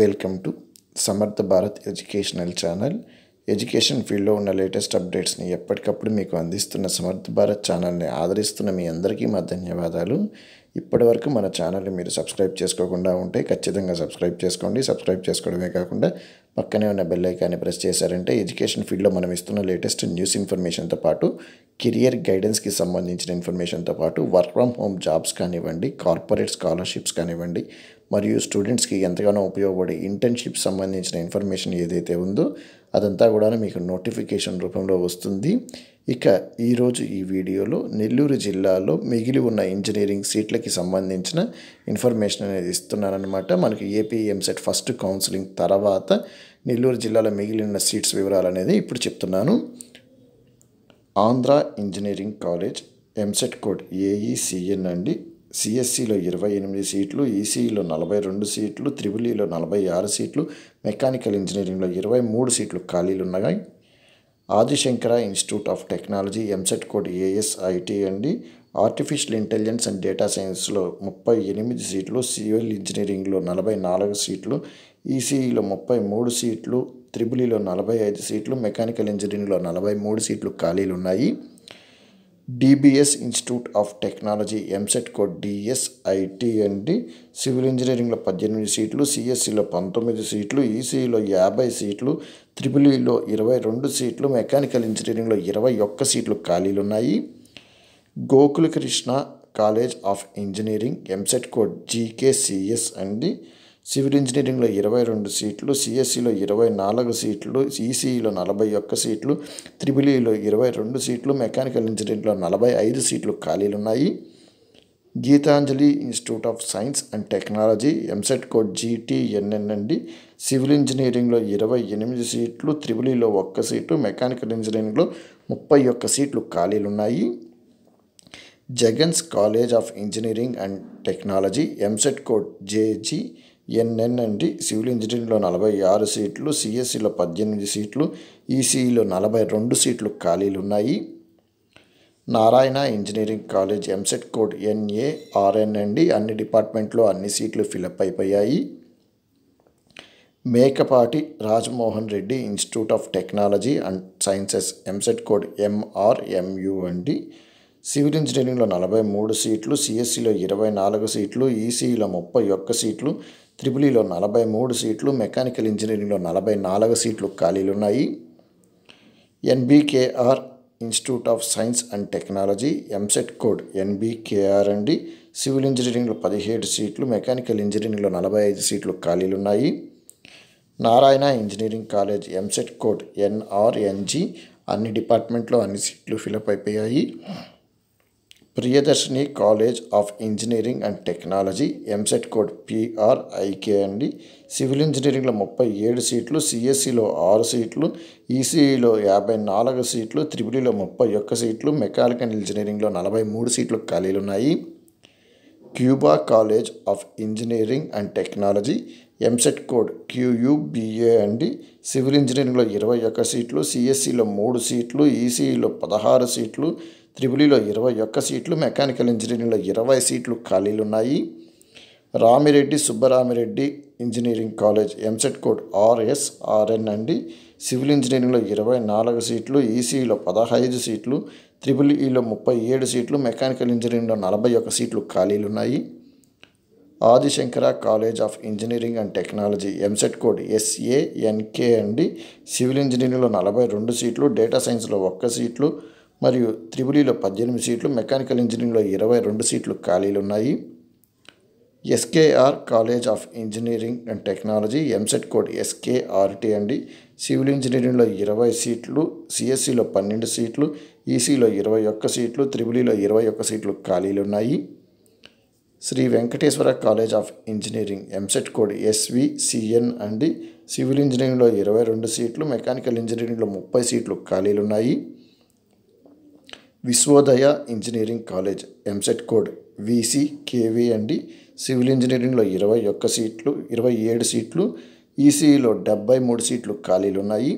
welcome to సమర్థ Bharat educational channel education ఫీల్డ్లో ఉన్న లేటెస్ట్ అప్డేట్స్ని ఎప్పటికప్పుడు మీకు అందిస్తున్న సమర్థ భారత్ ఛానల్ని ఆదరిస్తున్న మీ అందరికీ మా ధన్యవాదాలు ఇప్పటి వరకు మన ఛానల్ని మీరు సబ్స్క్రైబ్ చేసుకోకుండా ఉంటే ఖచ్చితంగా సబ్స్క్రైబ్ చేసుకోండి సబ్స్క్రైబ్ చేసుకోవడమే కాకుండా పక్కనే ఉన్న బెల్ ఐకాన్ని ప్రెస్ చేశారంటే ఎడ్యుకేషన్ ఫీల్డ్లో మనం ఇస్తున్న లేటెస్ట్ న్యూస్ ఇన్ఫర్మేషన్తో పాటు కెరియర్ గైడెన్స్కి సంబంధించిన ఇన్ఫర్మేషన్తో పాటు వర్క్ ఫ్రమ్ హోమ్ జాబ్స్ కానివ్వండి కార్పొరేట్ స్కాలర్షిప్స్ కానివ్వండి మరియు స్టూడెంట్స్కి ఎంతగానో ఉపయోగపడే ఇంటర్న్షిప్ సంబంధించిన ఇన్ఫర్మేషన్ ఏదైతే ఉందో అదంతా కూడా మీకు నోటిఫికేషన్ రూపంలో వస్తుంది ఇక ఈరోజు ఈ వీడియోలో నెల్లూరు జిల్లాలో మిగిలి ఉన్న ఇంజనీరింగ్ సీట్లకి సంబంధించిన ఇన్ఫర్మేషన్ అనేది ఇస్తున్నారనమాట మనకి ఏపీ ఎంసెట్ ఫస్ట్ కౌన్సిలింగ్ తర్వాత నెల్లూరు జిల్లాలో మిగిలిన సీట్స్ వివరాలు అనేది ఇప్పుడు చెప్తున్నాను Andhra engineering college EAMCET code AECN అండి సిఎస్సిలో ఇరవై ఎనిమిది సీట్లు ఈసీఈలో నలభై రెండు సీట్లు త్రిబులీలో నలభై ఆరు సీట్లు మెకానికల్ ఇంజనీరింగ్లో ఇరవై మూడు సీట్లు ఖాళీలు ఉన్నాయి Adishankara institute of technology EAMCET code ASIT అండి ఆర్టిఫిషియల్ ఇంటెలిజెన్స్ అండ్ డేటా సైన్స్లో ముప్పై ఎనిమిది సీట్లు సివిల్ ఇంజనీరింగ్లో నలభై నాలుగు సీట్లు ఈసీఈలో ముప్పై మూడు సీట్లు త్రిబులీలో నలభై ఐదు సీట్లు మెకానికల్ ఇంజనీరింగ్లో నలభై మూడు సీట్లు ఖాళీలు ఉన్నాయి DBS institute of technology EAMCET code DS IT అండి సివిల్ ఇంజనీరింగ్లో పద్దెనిమిది సీట్లు సిఎస్సిలో e పంతొమ్మిది సీట్లు ఈసీఈలో e యాభై సీట్లు త్రిపుల్ ఈలో e ఇరవై రెండు సీట్లు మెకానికల్ ఇంజనీరింగ్లో ఇరవై ఒక్క సీట్లు ఖాళీలు ఉన్నాయి Gokula Krishna college of engineering EAMCET code GKCS అండి సివిల్ ఇంజనీరింగ్లో ఇరవై రెండు సీట్లు సిఎస్సిలో ఇరవై నాలుగు సీట్లు ఈసీఈలో నలభై ఒక్క సీట్లు త్రిబులిలో ఇరవై రెండు సీట్లు మెకానికల్ ఇంజనీరింగ్లో నలభై ఐదు సీట్లు ఖాళీలు ఉన్నాయి Geethanjali institute of science and technology EAMCET code GTNN అండి సివిల్ ఇంజనీరింగ్లో ఇరవై ఎనిమిది సీట్లు త్రిబులీలో ఒక్క సీటు మెకానికల్ ఇంజనీరింగ్లో ముప్పై ఒక్క సీట్లు ఖాళీలు ఉన్నాయి Jagan's college of engineering and technology EAMCET code JG NNNT civil ఇంజనీరింగ్లో నలభై ఆరు సీట్లు సిఎస్సిలో పద్దెనిమిది సీట్లు ఈసీఈలో నలభై రెండు సీట్లు ఖాళీలు ఉన్నాయి Narayana engineering college EAMCET code NARN అండి అన్ని డిపార్ట్మెంట్లో అన్ని సీట్లు ఫిలప్ అయిపోయాయి Mekapati Rajamohan Reddy institute of technology and sciences EAMCET code MRMU అండి సివిల్ ఇంజనీరింగ్లో నలభై మూడు సీట్లు సిఎస్సిలో ఇరవై నాలుగు సీట్లు ఈసీఈలో ముప్పై ఒక్క సీట్లు త్రిపులిలో నలభై మూడు సీట్లు మెకానికల్ ఇంజనీరింగ్లో నలభై నాలుగు సీట్లు ఖాళీలు ఉన్నాయి NBKR institute of science and technology EAMCET code NBKR అండి సివిల్ ఇంజనీరింగ్లో పదిహేడు సీట్లు మెకానికల్ ఇంజనీరింగ్లో నలభై ఐదు సీట్లు ఖాళీలు ఉన్నాయి Narayana engineering college EAMCET code NRNG అన్ని డిపార్ట్మెంట్లో అన్ని సీట్లు ఫిలప్ అయిపోయాయి Priyadarshini college of engineering and technology EAMCET code PRIK అండి సివిల్ ఇంజనీరింగ్లో ముప్పై ఏడు సీట్లు సిఎస్సిలో ఆరు సీట్లు ఈసీఈలో యాభై నాలుగు సీట్లు త్రిబులిలో ముప్పై ఒక్క సీట్లు మెకానికల్ ఇంజనీరింగ్లో నలభై మూడు సీట్లు ఖాళీలు ఉన్నాయి Quba college of engineering and technology EAMCET code QUBA అండి సివిల్ ఇంజనీరింగ్లో ఇరవై ఒక్క సీట్లు సిఎస్సిలో మూడు సీట్లు ఈసీఈలో పదహారు సీట్లు త్రిబులిలో ఇరవై ఒక్క సీట్లు మెకానికల్ ఇంజనీరింగ్లో ఇరవై సీట్లు ఖాళీలున్నాయి Ramireddy Subbaramireddy engineering college EAMCET code RS RN అండి సివిల్ ఇంజనీరింగ్లో ఇరవై నాలుగు సీట్లు ఈసీఈలో పదహైదు సీట్లు త్రిపుల్ ఈలో ముప్పై ఏడు సీట్లు మెకానికల్ ఇంజనీరింగ్లో నలభై ఒక సీట్లు ఖాళీలున్నాయి Adishankara college of engineering and technology EAMCET code SANK అండి సివిల్ ఇంజనీరింగ్లో నలభై రెండు సీట్లు డేటా సైన్స్లో ఒక్క సీట్లు మరియు త్రిబులిలో పద్దెనిమిది సీట్లు మెకానికల్ ఇంజనీరింగ్లో ఇరవై రెండు సీట్లు ఖాళీలు ఉన్నాయి SKR college of engineering and technology EAMCET code SKRT అండి సివిల్ ఇంజనీరింగ్లో ఇరవై సీట్లు సిఎస్సిలో పన్నెండు సీట్లు ఈసీలో ఇరవై ఒక్క సీట్లు త్రిబులిలో ఇరవై ఒక్క సీట్లు ఖాళీలు ఉన్నాయి Sri Venkateswara college of engineering EAMCET code SVCN అండి సివిల్ ఇంజనీరింగ్లో ఇరవై రెండు సీట్లు మెకానికల్ ఇంజనీరింగ్లో ముప్పై సీట్లు ఖాళీలు ఉన్నాయి Visvodaya engineering college EAMCET code VC KV అండి సివిల్ ఇంజనీరింగ్లో ఇరవై ఒక్క సీట్లు ఇరవై ఏడు సీట్లు ఈసీఈలో డెబ్బై మూడు సీట్లు ఖాళీలు ఉన్నాయి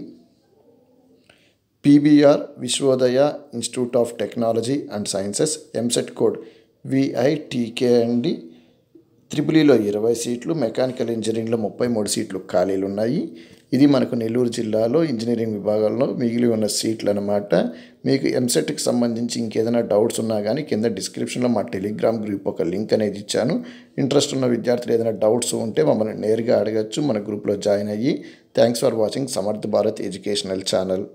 PBR Visvodaya institute of technology and sciences EAMCET code VITK అండి త్రిపులీలో ఇరవై సీట్లు మెకానికల్ ఇంజనీరింగ్లో ముప్పై మూడు సీట్లు ఖాళీలు ఉన్నాయి ఇది మనకు నెల్లూరు జిల్లాలో ఇంజనీరింగ్ విభాగాల్లో మిగిలి ఉన్న సీట్లు అనమాట మీకు ఎంసెట్కి సంబంధించి ఇంకేదైనా డౌట్స్ ఉన్నా కానీ కింద డిస్క్రిప్షన్లో మా టెలిగ్రామ్ గ్రూప్ ఒక లింక్ అనేది ఇచ్చాను ఇంట్రెస్ట్ ఉన్న విద్యార్థులు ఏదైనా డౌట్స్ ఉంటే మమ్మల్ని నేరుగా అడగచ్చు మన గ్రూప్లో జాయిన్ అయ్యి thanks for watching Samarth Bharat educational channel